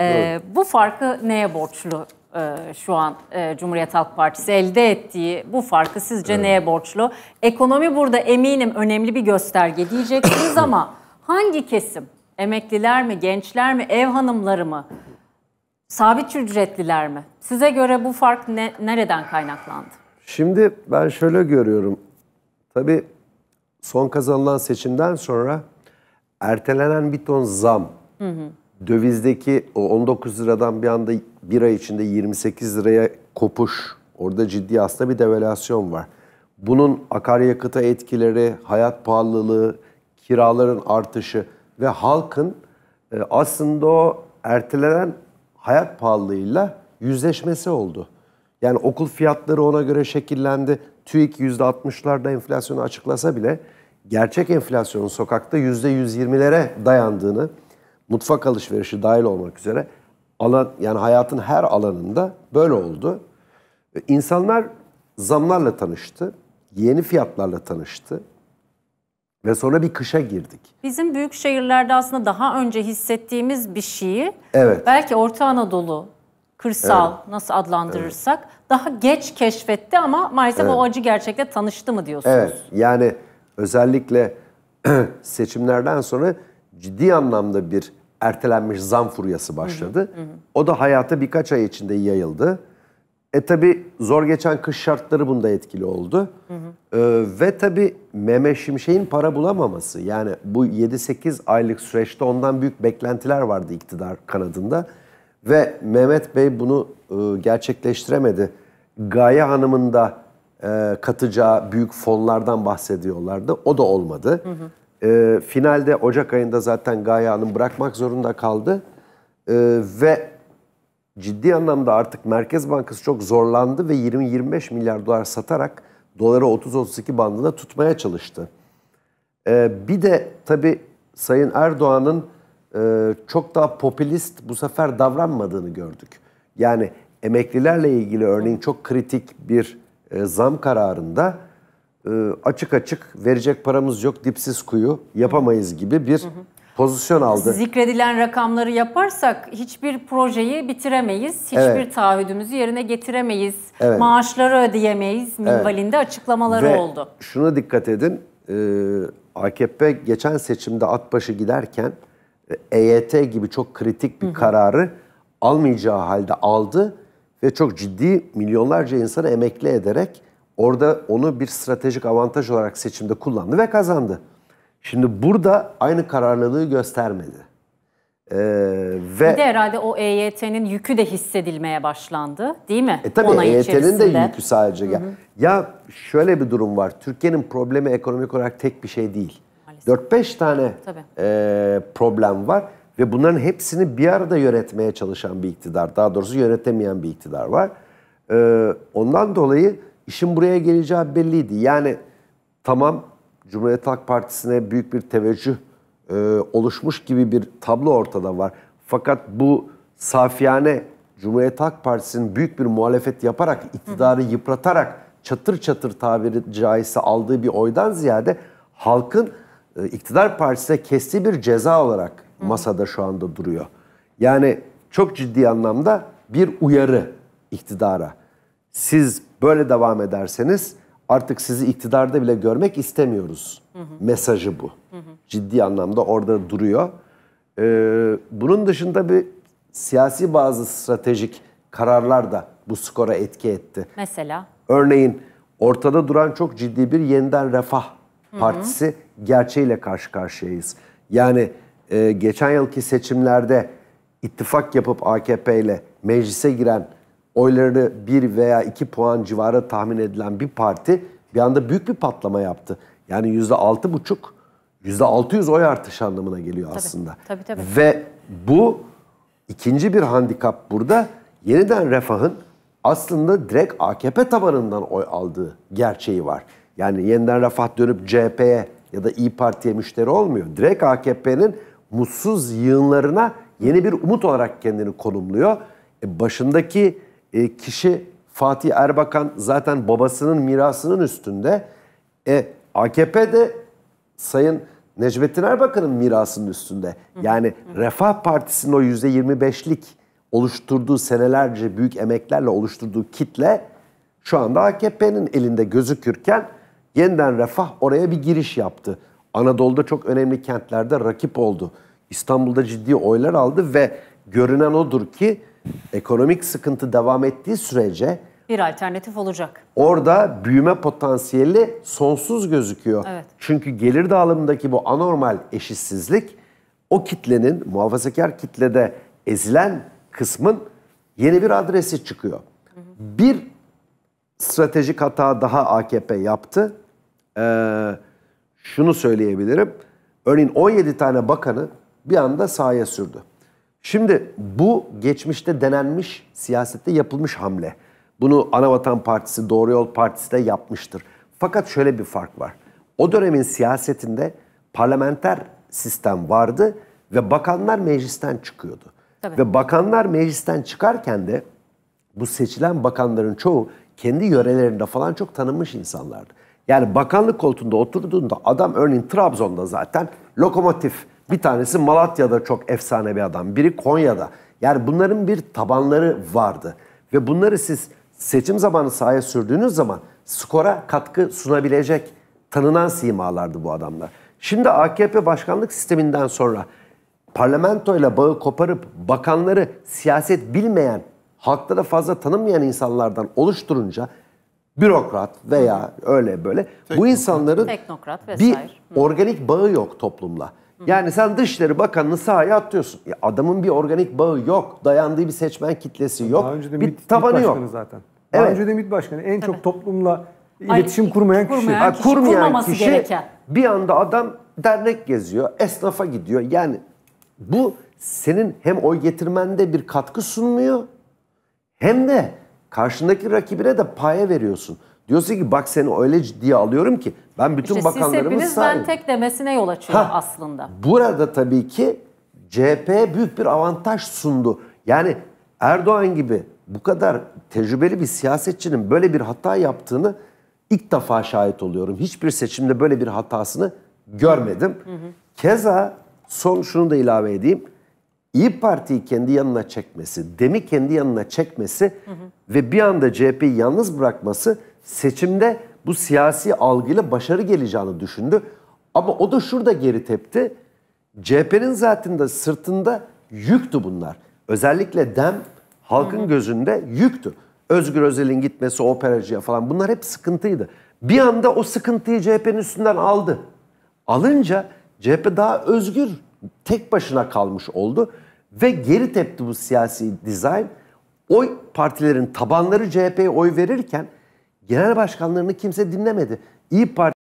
E, bu farkı neye borçlu e, şu an e, Cumhuriyet Halk Partisi elde ettiği bu farkı sizce evet. neye borçlu? Ekonomi burada eminim önemli bir gösterge diyeceksiniz ama hangi kesim? Emekliler mi, gençler mi, ev hanımları mı? Sabit ücretliler mi? Size göre bu fark ne, nereden kaynaklandı? Şimdi ben şöyle görüyorum. Tabii son kazanılan seçimden sonra ertelenen bir ton zam, hı hı dövizdeki o 19 liradan bir anda bir ay içinde 28 liraya kopuş, orada ciddi aslında bir devalüasyon var. Bunun akaryakıta etkileri, hayat pahalılığı, kiraların artışı ve halkın e, aslında o ertelenen hayat pahalılığıyla yüzleşmesi oldu. Yani okul fiyatları ona göre şekillendi. TÜİK %60'larda enflasyonu açıklasa bile gerçek enflasyonun sokakta %120'lere dayandığını, mutfak alışverişi dahil olmak üzere alan yani hayatın her alanında böyle oldu. E, insanlar zamlarla tanıştı, yeni fiyatlarla tanıştı ve sonra bir kışa girdik. Bizim büyük şehirlerde aslında daha önce hissettiğimiz bir şeyi evet. belki Orta Anadolu, kırsal evet. nasıl adlandırırsak evet. daha geç keşfetti ama maalesef evet. o acı gerçekle tanıştı mı diyorsunuz? Evet. Yani özellikle seçimlerden sonra ciddi anlamda bir ertelenmiş zam furyası başladı. Hı hı hı. O da hayata birkaç ay içinde yayıldı. E tabi zor geçen kış şartları bunda etkili oldu. Hı hı. E, ve tabi Meme Şimşek'in para bulamaması. Yani bu 7-8 aylık süreçte ondan büyük beklentiler vardı iktidar kanadında. Ve Mehmet Bey bunu e, gerçekleştiremedi. Gaye Hanım'ın da e, katacağı büyük fonlardan bahsediyorlardı. O da olmadı. Hı hı. E, finalde Ocak ayında zaten Gaye Hanım bırakmak zorunda kaldı. E, ve ciddi anlamda artık Merkez Bankası çok zorlandı ve 20-25 milyar dolar satarak doları 30-32 bandında tutmaya çalıştı. E, bir de tabii Sayın Erdoğan'ın e, çok daha popülist bu sefer davranmadığını gördük. Yani emeklilerle ilgili örneğin çok kritik bir e, zam kararında ee, açık açık verecek paramız yok dipsiz kuyu yapamayız gibi bir pozisyon aldı. Zikredilen rakamları yaparsak hiçbir projeyi bitiremeyiz. Hiçbir evet. taahhüdümüzü yerine getiremeyiz. Evet. Maaşları ödeyemeyiz. Minvalinde evet. açıklamaları Ve oldu. Şuna dikkat edin. E, AKP geçen seçimde at başı giderken EYT e gibi çok kritik bir kararı almayacağı halde aldı ve çok ciddi milyonlarca insanı emekli ederek Orada onu bir stratejik avantaj olarak seçimde kullandı ve kazandı. Şimdi burada aynı kararlılığı göstermedi. Ee, ve bir de herhalde o EYT'nin yükü de hissedilmeye başlandı değil mi? E tabii EYT'nin de yükü sadece. Hı hı. Ya, şöyle bir durum var. Türkiye'nin problemi ekonomik olarak tek bir şey değil. 4-5 tane e, problem var ve bunların hepsini bir arada yönetmeye çalışan bir iktidar. Daha doğrusu yönetemeyen bir iktidar var. Ee, ondan dolayı İşin buraya geleceği belliydi. Yani tamam Cumhuriyet Halk Partisi'ne büyük bir teveccüh e, oluşmuş gibi bir tablo ortada var. Fakat bu safiyane Cumhuriyet Halk Partisi'nin büyük bir muhalefet yaparak, iktidarı yıpratarak çatır çatır tabiri caizse aldığı bir oydan ziyade halkın e, iktidar partisine kestiği bir ceza olarak masada şu anda duruyor. Yani çok ciddi anlamda bir uyarı iktidara siz böyle devam ederseniz artık sizi iktidarda bile görmek istemiyoruz. Hı hı. Mesajı bu. Hı hı. Ciddi anlamda orada duruyor. Ee, bunun dışında bir siyasi bazı stratejik kararlar da bu skora etki etti. Mesela? Örneğin ortada duran çok ciddi bir yeniden refah hı hı. partisi gerçeğiyle karşı karşıyayız. Yani e, geçen yılki seçimlerde ittifak yapıp AKP ile meclise giren oylarını 1 veya 2 puan civarı tahmin edilen bir parti bir anda büyük bir patlama yaptı. Yani %6,5 %600 oy artış anlamına geliyor tabii, aslında. Tabii tabii. Ve bu ikinci bir handikap burada yeniden refahın aslında direkt AKP tabanından oy aldığı gerçeği var. Yani yeniden refah dönüp CHP'ye ya da İyi Parti'ye müşteri olmuyor. Direkt AKP'nin mutsuz yığınlarına yeni bir umut olarak kendini konumluyor. E başındaki e, kişi Fatih Erbakan zaten babasının mirasının üstünde. E, AKP de Sayın Necmettin Erbakan'ın mirasının üstünde. Yani Refah Partisi'nin o %25'lik oluşturduğu senelerce büyük emeklerle oluşturduğu kitle şu anda AKP'nin elinde gözükürken yeniden Refah oraya bir giriş yaptı. Anadolu'da çok önemli kentlerde rakip oldu. İstanbul'da ciddi oylar aldı ve görünen odur ki ekonomik sıkıntı devam ettiği sürece bir alternatif olacak. Orada büyüme potansiyeli sonsuz gözüküyor. Evet. Çünkü gelir dağılımındaki bu anormal eşitsizlik o kitlenin muhafazakar kitlede ezilen kısmın yeni bir adresi çıkıyor. Hı hı. Bir stratejik hata daha AKP yaptı. Ee, şunu söyleyebilirim. Örneğin 17 tane bakanı bir anda sahaya sürdü. Şimdi bu geçmişte denenmiş, siyasette yapılmış hamle. Bunu Anavatan Partisi, Doğru Yol Partisi de yapmıştır. Fakat şöyle bir fark var. O dönemin siyasetinde parlamenter sistem vardı ve bakanlar meclisten çıkıyordu. Tabii. Ve bakanlar meclisten çıkarken de bu seçilen bakanların çoğu kendi yörelerinde falan çok tanınmış insanlardı. Yani bakanlık koltuğunda oturduğunda adam örneğin Trabzon'da zaten lokomotif bir tanesi Malatya'da çok efsane bir adam. Biri Konya'da. Yani bunların bir tabanları vardı. Ve bunları siz seçim zamanı sahaya sürdüğünüz zaman skora katkı sunabilecek tanınan simalardı bu adamlar. Şimdi AKP başkanlık sisteminden sonra parlamentoyla bağı koparıp bakanları siyaset bilmeyen, halkta da fazla tanımayan insanlardan oluşturunca bürokrat veya öyle böyle Teknokrat. bu insanların Teknokrat vesaire. bir organik bağı yok toplumla. Yani sen Dışişleri Bakanı'nı sahaya atıyorsun. Ya adamın bir organik bağı yok. Dayandığı bir seçmen kitlesi yok. Daha önce de bir MİT, tabanı MİT yok. zaten. Daha evet. önce de MİT Başkanı. En çok toplumla iletişim Ay, kurmayan, kurmayan kişi. Yani kişi. Kurmayan kişi gereken. bir anda adam dernek geziyor, esnafa gidiyor. Yani bu senin hem oy getirmende bir katkı sunmuyor hem de karşındaki rakibine de paye veriyorsun. Diyorsun ki bak seni öyle ciddiye alıyorum ki ben bütün işte bakanlarımı siz ben tek demesine yol açıyor ha, aslında. Burada tabii ki CHP büyük bir avantaj sundu. Yani Erdoğan gibi bu kadar tecrübeli bir siyasetçinin böyle bir hata yaptığını ilk defa şahit oluyorum. Hiçbir seçimde böyle bir hatasını görmedim. Hı hı. Keza son şunu da ilave edeyim. İyi Parti'yi kendi yanına çekmesi, Dem'i kendi yanına çekmesi hı hı. ve bir anda CHP'yi yalnız bırakması seçimde bu siyasi algıyla başarı geleceğini düşündü. Ama o da şurada geri tepti. CHP'nin zaten de sırtında yüktü bunlar. Özellikle DEM halkın gözünde yüktü. Özgür Özel'in gitmesi operacıya falan bunlar hep sıkıntıydı. Bir anda o sıkıntıyı CHP'nin üstünden aldı. Alınca CHP daha özgür tek başına kalmış oldu ve geri tepti bu siyasi dizayn. Oy partilerin tabanları CHP'ye oy verirken genel başkanlarını kimse dinlemedi. İyi Parti